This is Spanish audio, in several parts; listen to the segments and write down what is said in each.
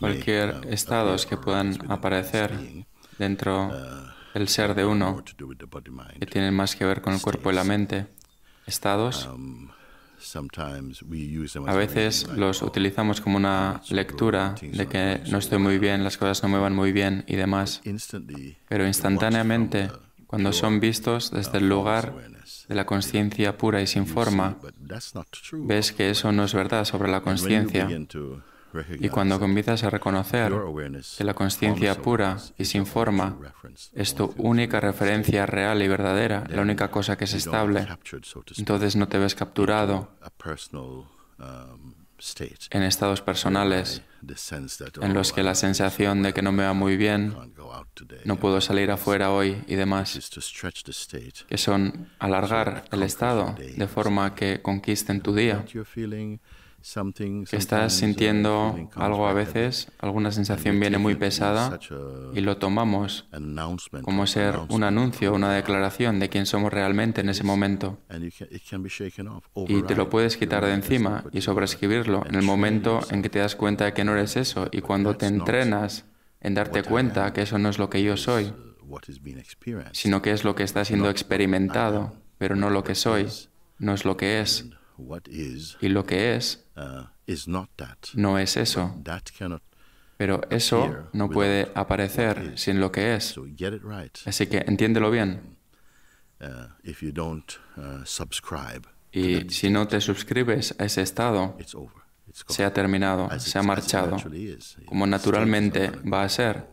cualquier estados que puedan aparecer dentro uh, del ser de uh, uno, que tienen más que ver con el cuerpo y la mente, estados, um, a veces los utilizamos como una uh, lectura de que no estoy muy bien, las cosas no me van muy bien y demás, pero instantáneamente, cuando son vistos desde el lugar de la conciencia pura y sin forma, ves que eso no es verdad sobre la conciencia. Y cuando comienzas a reconocer que la conciencia pura y sin forma es tu única referencia real y verdadera, la única cosa que es estable, entonces no te ves capturado um, en estados personales en los oh, que la sensación de que no me va muy bien, no puedo salir afuera hoy y demás, que son alargar el estado de forma que conquisten tu día estás uh, sintiendo algo a veces, alguna sensación viene muy pesada y lo tomamos como ser un anuncio, una declaración de quién somos realmente en ese momento. Y te lo puedes quitar de encima y sobrescribirlo en el momento en que te das cuenta de que no eres eso y cuando te entrenas en darte cuenta que eso no es lo que yo soy, uh, sino que es lo que está siendo experimentado, pero no lo que soy, no es lo que es y lo que es uh, no es eso. Pero eso no puede aparecer sin lo que es. Así que entiéndelo bien. Uh, uh, y si no te suscribes a ese estado, se ha terminado, se ha marchado, como naturalmente va a ser.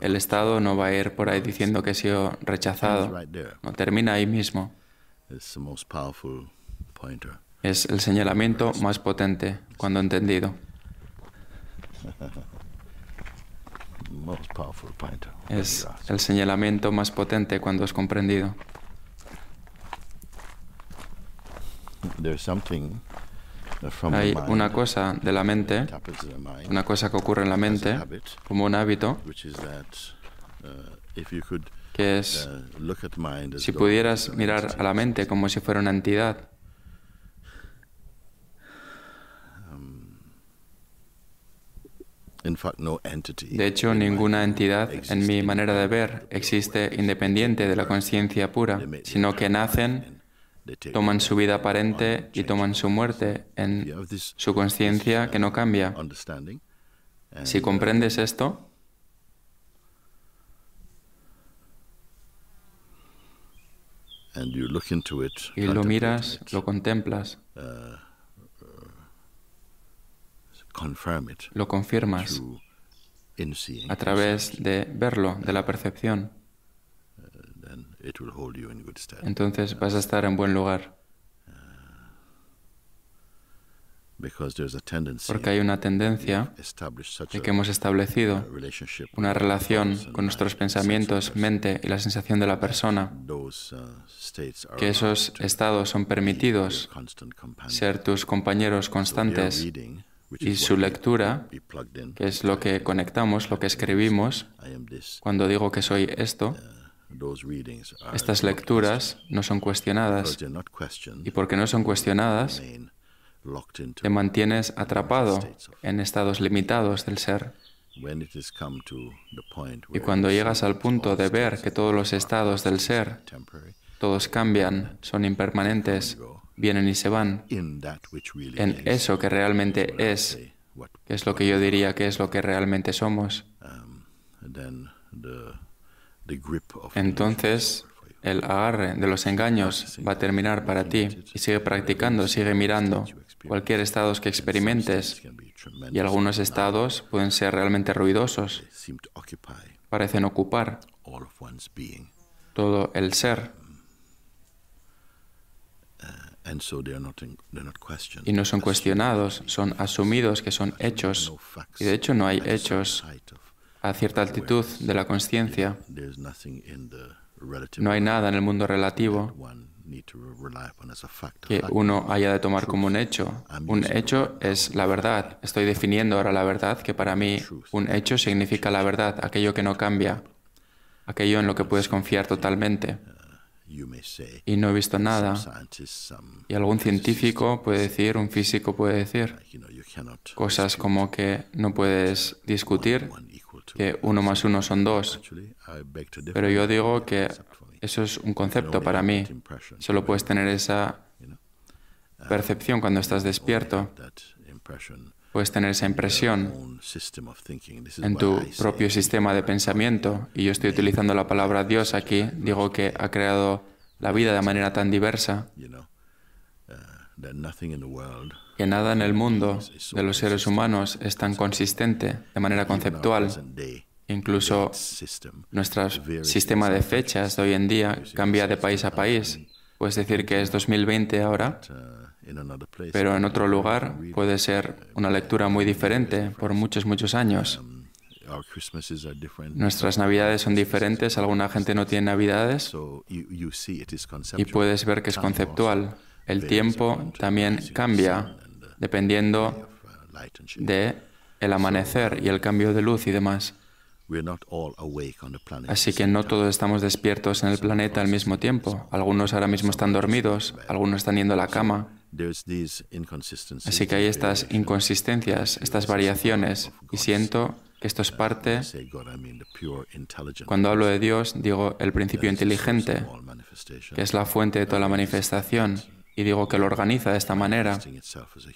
El Estado no va a ir por ahí diciendo que ha sido rechazado. No termina ahí mismo es el señalamiento más potente cuando entendido. Es el señalamiento más potente cuando es comprendido. Hay una cosa de la mente, una cosa que ocurre en la mente como un hábito, uh, que es uh, si pudieras mirar a la mente como si fuera una entidad, De hecho, ninguna entidad, en mi manera de ver, existe independiente de la conciencia pura, sino que nacen, toman su vida aparente y toman su muerte en su conciencia que no cambia. Uh, si uh, comprendes esto, y lo miras, lo contemplas, uh, lo confirmas a través de verlo, de la percepción. Uh, Entonces vas a estar en buen lugar. Uh, Porque hay una tendencia de que hemos establecido una relación con nuestros pensamientos, mente y la sensación de la persona, uh, que esos estados son permitidos ser tus compañeros constantes y su lectura, que es lo que conectamos, lo que escribimos, cuando digo que soy esto, uh, estas lecturas no son cuestionadas y porque no son cuestionadas, te mantienes atrapado en estados limitados del ser. Y cuando llegas al punto de ver que todos los estados del ser, todos cambian, son impermanentes, vienen y se van, en eso que realmente es, que es lo que yo diría que es lo que realmente somos, um, entonces el agarre de los engaños va a terminar para ti y sigue practicando, sigue mirando cualquier estado que experimentes y algunos estados pueden ser realmente ruidosos, parecen ocupar todo el ser. Y no son cuestionados, son asumidos que son hechos. Y de hecho no hay hechos a cierta altitud de la conciencia. No hay nada en el mundo relativo que uno haya de tomar como un hecho. Un hecho es la verdad. Estoy definiendo ahora la verdad, que para mí un hecho significa la verdad, aquello que no cambia, aquello en lo que puedes confiar totalmente. Uh, y no he visto nada. Y algún científico puede decir, un físico puede decir uh, cosas como que no puedes discutir que uno más uno son dos. Pero yo digo que eso es un concepto para mí. Solo puedes tener esa uh, percepción cuando estás despierto puedes tener esa impresión en tu propio sistema de pensamiento, y yo estoy utilizando la palabra Dios aquí, digo que ha creado la vida de manera tan diversa, que nada en el mundo de los seres humanos es tan consistente de manera conceptual. Incluso nuestro sistema de fechas de hoy en día cambia de país a país. Puedes decir que es 2020 ahora, pero en otro lugar puede ser una lectura muy diferente por muchos, muchos años. Um, Nuestras navidades son diferentes, alguna gente no tiene navidades y puedes ver que es conceptual. El tiempo también cambia uh, dependiendo uh, de el amanecer y el cambio de luz y demás. Así que no todos estamos despiertos en el planeta al mismo tiempo. Algunos ahora mismo están dormidos, algunos están yendo a la cama. Así que hay estas inconsistencias, estas variaciones, y siento que esto es parte, cuando hablo de Dios, digo el principio inteligente, que es la fuente de toda la manifestación, y digo que lo organiza de esta manera,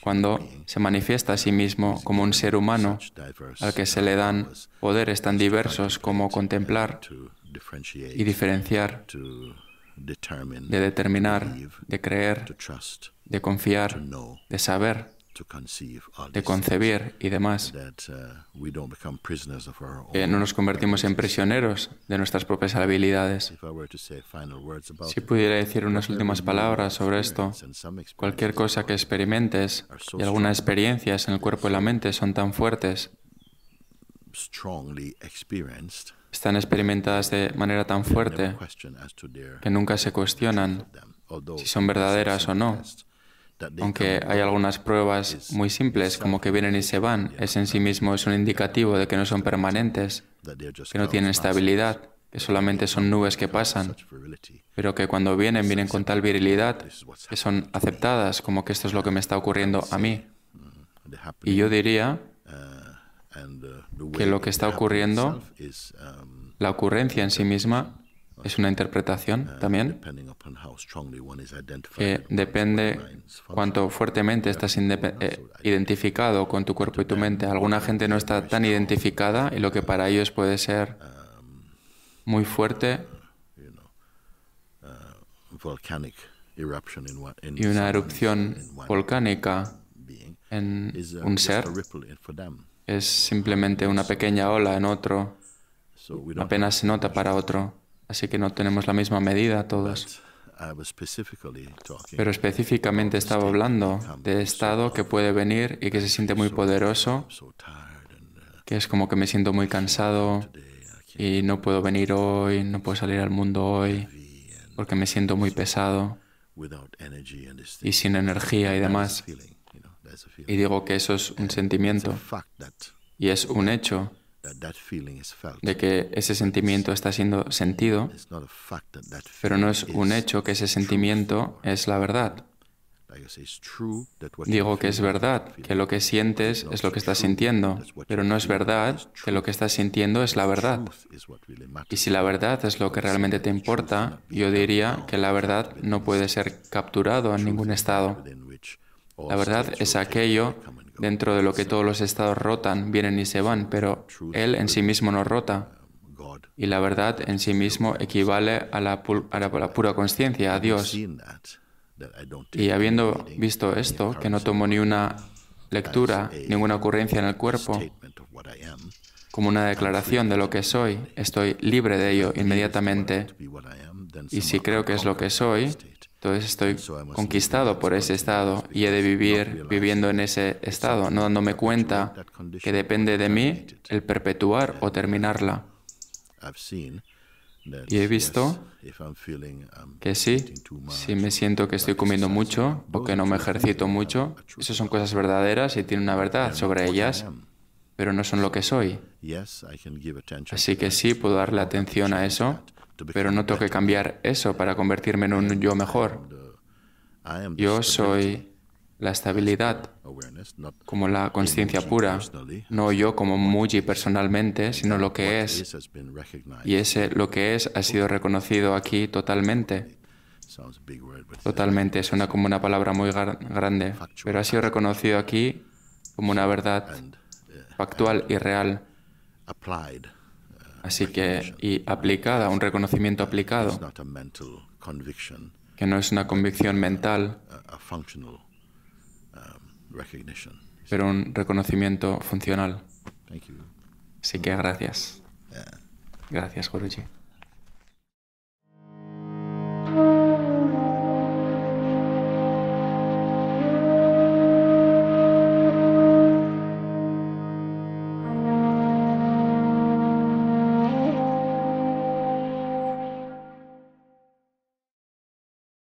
cuando se manifiesta a sí mismo como un ser humano al que se le dan poderes tan diversos como contemplar y diferenciar de determinar, de creer, de confiar, de saber, de concebir y demás, que uh, eh, no nos convertimos en prisioneros de nuestras propias habilidades. Si pudiera decir unas últimas palabras sobre esto, cualquier cosa que experimentes y algunas experiencias en el cuerpo y la mente son tan fuertes están experimentadas de manera tan fuerte que nunca se cuestionan si son verdaderas o no. Aunque hay algunas pruebas muy simples, como que vienen y se van, es en sí mismo es un indicativo de que no son permanentes, que no tienen estabilidad, que solamente son nubes que pasan, pero que cuando vienen, vienen con tal virilidad que son aceptadas, como que esto es lo que me está ocurriendo a mí. Y yo diría Uh, que lo que está ocurriendo, um, la ocurrencia en sí misma, es una interpretación también que depende cuánto fuertemente estás eh, identificado con tu cuerpo y tu mente. Alguna gente no está tan identificada y lo que para ellos puede ser um, muy fuerte uh, uh, y una erupción volcánica en un ser es simplemente una pequeña ola en otro. Apenas se nota para otro. Así que no tenemos la misma medida todos. Pero específicamente estaba hablando de estado que puede venir y que se siente muy poderoso, uh, que es como que me siento muy cansado y no puedo venir hoy, no puedo salir al mundo hoy, porque me siento muy pesado y sin energía y demás. Y digo que eso es un sentimiento y es un hecho de que ese sentimiento está siendo sentido, pero no es un hecho que ese sentimiento es la verdad. Digo que es verdad, que lo que sientes es lo que estás sintiendo, pero no es verdad que lo que estás sintiendo es la verdad. Y si la verdad es lo que realmente te importa, yo diría que la verdad no puede ser capturado en ningún estado. La verdad es aquello dentro de lo que todos los estados rotan, vienen y se van, pero Él en sí mismo no rota. Y la verdad en sí mismo equivale a la, pura conciencia, a Dios. Y habiendo visto esto, que no tomo ni una lectura, ninguna ocurrencia en el cuerpo, como una declaración de lo que soy, estoy libre de ello inmediatamente. Y si creo que es lo que soy, entonces estoy conquistado por ese estado y he de vivir viviendo en ese estado, no dándome cuenta que depende de mí el perpetuar o terminarla. Y he visto um, que sí, si me siento que estoy comiendo mucho o que no me ejercito mucho, esas son cosas verdaderas y tiene una verdad sobre ellas, pero no son lo que soy. Así que sí puedo darle atención a eso pero no tengo que cambiar eso para convertirme en un yo mejor. Yo soy la estabilidad, como la conciencia pura, no yo como Muji personalmente, sino lo que es. Y ese lo que es ha sido reconocido aquí totalmente. Totalmente, suena como una palabra muy grande, pero ha sido reconocido aquí como una verdad factual y real Así que, y aplicada, un reconocimiento aplicado, que no es una convicción mental, um, pero un reconocimiento funcional. Así que gracias. Gracias, Guruji.